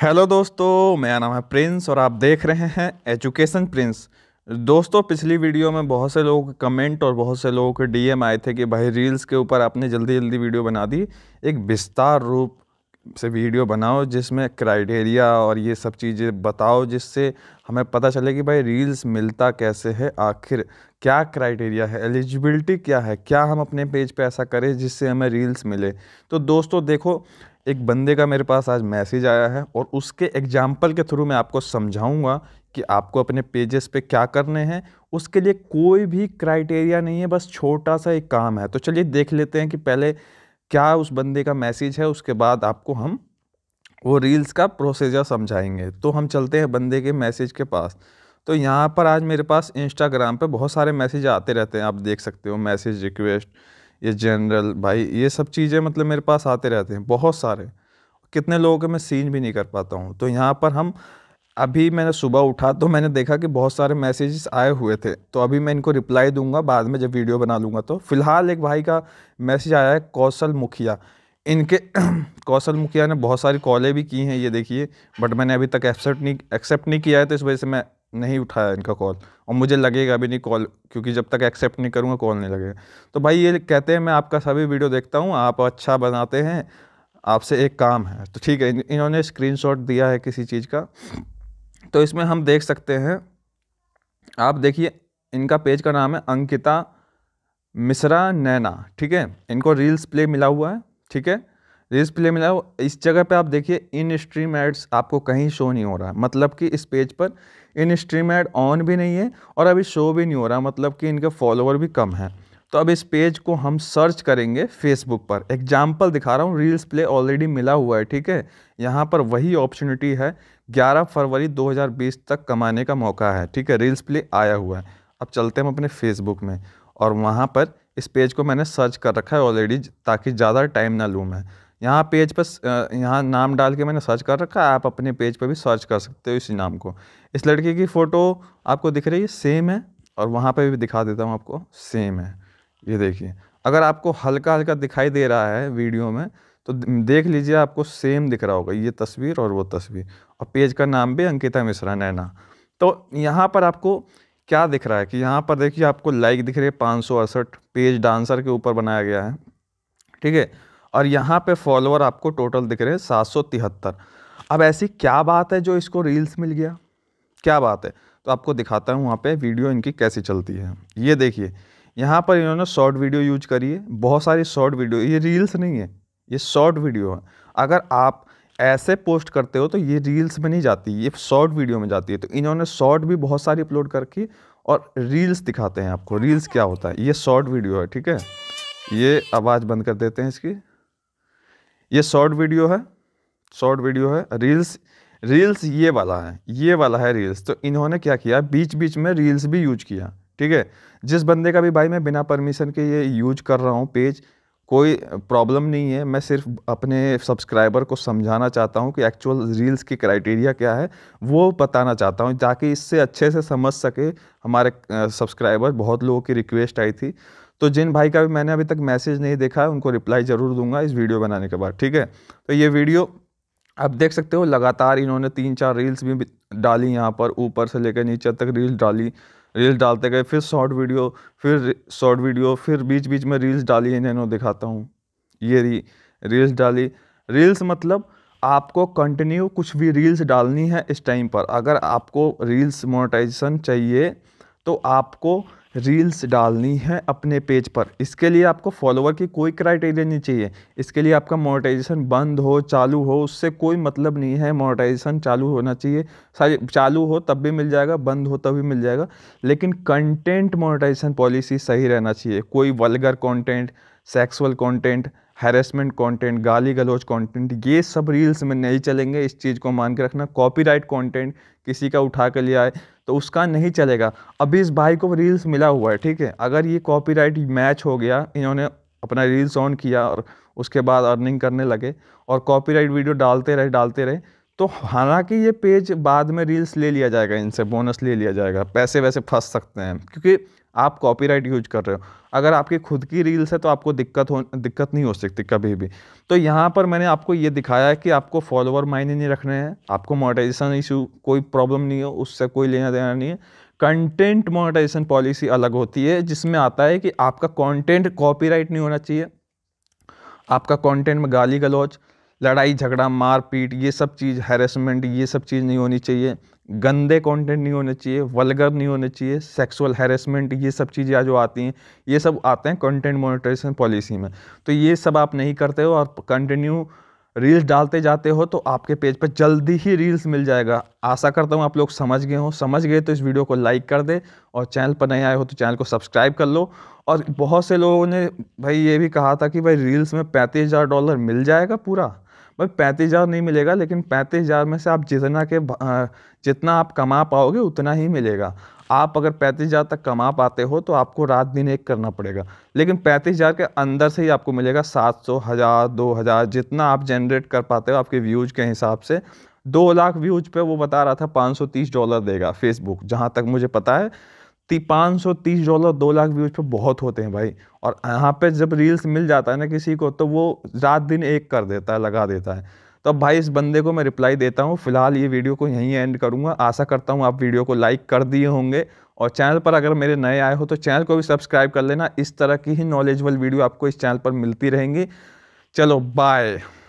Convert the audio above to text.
hello दोस्तों मेरा नाम है प्रिंस और आप देख रहे हैं एजुकेशन प्रिंस दोस्तों पिछली वीडियो में बहुत से लोगों के कमेंट और बहुत से लोगों के डीएम आए थे कि भाई रील्स के ऊपर आपने जल्दी जल्दी वीडियो बना दी एक विस्तार रूप से वीडियो बनाओ जिसमें क्राइटेरिया और ये सब चीज़ें बताओ जिससे हमें पता चले कि भाई रील्स मिलता कैसे है आखिर क्या क्राइटेरिया है एलिजिबिलिटी क्या है क्या हम अपने पेज पे ऐसा करें जिससे हमें रील्स मिले तो दोस्तों देखो एक बंदे का मेरे पास आज मैसेज आया है और उसके एग्जाम्पल के थ्रू मैं आपको समझाऊँगा कि आपको अपने पेजेस पे क्या करने हैं उसके लिए कोई भी क्राइटेरिया नहीं है बस छोटा सा एक काम है तो चलिए देख लेते हैं कि पहले क्या उस बंदे का मैसेज है उसके बाद आपको हम वो रील्स का प्रोसीजर समझाएंगे तो हम चलते हैं बंदे के मैसेज के पास तो यहाँ पर आज मेरे पास इंस्टाग्राम पे बहुत सारे मैसेज आते रहते हैं आप देख सकते हो मैसेज रिक्वेस्ट ये जनरल भाई ये सब चीज़ें मतलब मेरे पास आते रहते हैं बहुत सारे कितने लोगों के मैं सीन भी नहीं कर पाता हूँ तो यहाँ पर हम अभी मैंने सुबह उठा तो मैंने देखा कि बहुत सारे मैसेजेस आए हुए थे तो अभी मैं इनको रिप्लाई दूंगा बाद में जब वीडियो बना लूँगा तो फ़िलहाल एक भाई का मैसेज आया है कौशल मुखिया इनके कौशल मुखिया ने बहुत सारी कॉलें भी की हैं ये देखिए बट मैंने अभी तक एक्सेप्ट नहीं एक्सेप्ट नहीं किया है तो इस वजह से मैं नहीं उठाया इनका कॉल और मुझे लगेगा भी नहीं कॉल क्योंकि जब तक एक्सेप्ट नहीं करूँगा कॉल नहीं लगेगा तो भाई ये कहते हैं मैं आपका सभी वीडियो देखता हूँ आप अच्छा बनाते हैं आपसे एक काम है तो ठीक है इन्होंने स्क्रीनशॉट दिया है किसी चीज़ का तो इसमें हम देख सकते हैं आप देखिए इनका पेज का नाम है अंकिता मिश्रा नैना ठीक है इनको रील्स प्ले मिला हुआ है ठीक है रील्स प्ले मिला हुआ इस जगह पे आप देखिए इन स्ट्रीम एड्स आपको कहीं शो नहीं हो रहा है मतलब कि इस पेज पर इन स्ट्रीम एड ऑन भी नहीं है और अभी शो भी नहीं हो रहा मतलब कि इनके फॉलोवर भी कम हैं तो अब इस पेज को हम सर्च करेंगे फेसबुक पर एग्जाम्पल दिखा रहा हूँ रील्स प्ले ऑलरेडी मिला हुआ है ठीक है यहाँ पर वही अपॉर्चुनिटी है 11 फरवरी 2020 तक कमाने का मौका है ठीक है रील्स प्ले आया हुआ है अब चलते हैं हम अपने फेसबुक में और वहाँ पर इस पेज को मैंने सर्च कर रखा है ऑलरेडी ताकि ज़्यादा टाइम ना लूँ मैं यहाँ पेज पर यहाँ नाम डाल के मैंने सर्च कर रखा है आप अपने पेज पर भी सर्च कर सकते हो इसी नाम को इस लड़के की फ़ोटो आपको दिख रही है सेम है और वहाँ पर भी दिखा देता हूँ आपको सेम है ये देखिए अगर आपको हल्का हल्का दिखाई दे रहा है वीडियो में तो देख लीजिए आपको सेम दिख रहा होगा ये तस्वीर और वो तस्वीर और पेज का नाम भी अंकिता मिश्रा नैना तो यहाँ पर आपको क्या दिख रहा है कि यहाँ पर देखिए आपको लाइक दिख रही है पाँच पेज डांसर के ऊपर बनाया गया है ठीक है और यहाँ पे फॉलोअर आपको टोटल दिख रहे हैं सात अब ऐसी क्या बात है जो इसको रील्स मिल गया क्या बात है तो आपको दिखाता हूँ वहाँ पे वीडियो इनकी कैसी चलती है ये देखिए यहाँ पर इन्होंने शॉर्ट वीडियो यूज करी है बहुत सारी शॉर्ट वीडियो ये रील्स नहीं है ये शॉर्ट वीडियो है अगर आप ऐसे पोस्ट करते हो तो ये रील्स में नहीं जाती ये शॉर्ट वीडियो में जाती है तो इन्होंने शॉर्ट भी बहुत सारी अपलोड करके और रील्स दिखाते हैं आपको रील्स क्या होता है ये शॉर्ट वीडियो है ठीक है ये आवाज़ बंद कर देते हैं इसकी ये शॉर्ट वीडियो है शॉर्ट वीडियो है रील्स रील्स ये वाला है ये वाला है रील्स तो इन्होंने क्या किया बीच बीच में रील्स भी यूज किया ठीक है जिस बंदे का भी भाई मैं बिना परमिशन के ये यूज कर रहा हूँ पेज कोई प्रॉब्लम नहीं है मैं सिर्फ अपने सब्सक्राइबर को समझाना चाहता हूँ कि एक्चुअल रील्स की क्राइटेरिया क्या है वो बताना चाहता हूँ ताकि इससे अच्छे से समझ सके हमारे सब्सक्राइबर बहुत लोगों की रिक्वेस्ट आई थी तो जिन भाई का भी मैंने अभी तक मैसेज नहीं देखा है उनको रिप्लाई ज़रूर दूंगा इस वीडियो बनाने के बाद ठीक है तो ये वीडियो आप देख सकते हो लगातार इन्होंने तीन चार रील्स भी डाली यहाँ पर ऊपर से लेकर नीचे तक रील्स डाली रील्स डालते गए फिर शॉर्ट वीडियो फिर शॉर्ट वीडियो फिर बीच बीच में रील्स डाली इन्हें दिखाता हूँ ये री रील्स डाली रील्स मतलब आपको कंटिन्यू कुछ भी रील्स डालनी है इस टाइम पर अगर आपको रील्स मोनेटाइजेशन चाहिए तो आपको रील्स डालनी है अपने पेज पर इसके लिए आपको फॉलोवर की कोई क्राइटेरिया नहीं चाहिए इसके लिए आपका मोनेटाइजेशन बंद हो चालू हो उससे कोई मतलब नहीं है मोनेटाइजेशन चालू होना चाहिए सारी चालू हो तब भी मिल जाएगा बंद हो तब भी मिल जाएगा लेकिन कंटेंट मोनेटाइजेशन पॉलिसी सही रहना चाहिए कोई vulgar content sexual content harassment content गाली गलौज कॉन्टेंट ये सब रील्स में नहीं चलेंगे इस चीज़ को मान के रखना कॉपी राइट किसी का उठा कर लिया है तो उसका नहीं चलेगा अभी इस भाई को रील्स मिला हुआ है ठीक है अगर ये कॉपीराइट मैच हो गया इन्होंने अपना रील्स ऑन किया और उसके बाद अर्निंग करने लगे और कॉपीराइट वीडियो डालते रहे डालते रहे तो हालांकि ये पेज बाद में रील्स ले लिया जाएगा इनसे बोनस ले लिया जाएगा पैसे वैसे फंस सकते हैं क्योंकि आप कॉपीराइट यूज कर रहे हो अगर आपकी खुद की रील्स है तो आपको दिक्कत हो दिक्कत नहीं हो सकती कभी भी तो यहाँ पर मैंने आपको ये दिखाया है कि आपको फॉलोअर मायने नहीं रखने हैं आपको मोनेटाइजेशन इशू कोई प्रॉब्लम नहीं है उससे कोई लेना देना नहीं है कंटेंट मोनेटाइजेशन पॉलिसी अलग होती है जिसमें आता है कि आपका कंटेंट कॉपीराइट नहीं होना चाहिए आपका कंटेंट में गाली गलौज लड़ाई झगड़ा मार पीट ये सब चीज़ हैरेसमेंट ये सब चीज़ नहीं होनी चाहिए गंदे कंटेंट नहीं होने चाहिए वलगर नहीं होने चाहिए सेक्सुअल हैरेसमेंट ये सब चीज़ें जो आती हैं ये सब आते हैं कंटेंट मोनिटरेशन पॉलिसी में तो ये सब आप नहीं करते हो और कंटिन्यू रील्स डालते जाते हो तो आपके पेज पर जल्दी ही रील्स मिल जाएगा आशा करता हूँ आप लोग समझ गए हो समझ गए तो इस वीडियो को लाइक कर दे और चैनल पर नए आए हो तो चैनल को सब्सक्राइब कर लो और बहुत से लोगों ने भाई ये भी कहा था कि भाई रील्स में पैंतीस हज़ार डॉलर मिल जाएगा पूरा भाई पैंतीस हज़ार नहीं मिलेगा लेकिन पैंतीस हज़ार में से आप जितना के जितना आप कमा पाओगे उतना ही मिलेगा आप अगर पैंतीस हज़ार तक कमा पाते हो तो आपको रात दिन एक करना पड़ेगा लेकिन पैंतीस हज़ार के अंदर से ही आपको मिलेगा सात सौ हज़ार दो हज़ार जितना आप जनरेट कर पाते हो आपके व्यूज़ के हिसाब से दो लाख व्यूज़ पे वो बता रहा था पाँच सौ तीस डॉलर देगा फेसबुक जहाँ तक मुझे पता है ती पाँच सौ तीस डॉलर दो लाख व्यूज़ पे बहुत होते हैं भाई और यहाँ पे जब रील्स मिल जाता है ना किसी को तो वो रात दिन एक कर देता है लगा देता है तो अब भाई इस बंदे को मैं रिप्लाई देता हूँ फिलहाल ये वीडियो को यहीं एंड करूँगा आशा करता हूँ आप वीडियो को लाइक कर दिए होंगे और चैनल पर अगर मेरे नए आए हो तो चैनल को भी सब्सक्राइब कर लेना इस तरह की ही नॉलेजबल वीडियो आपको इस चैनल पर मिलती रहेंगी चलो बाय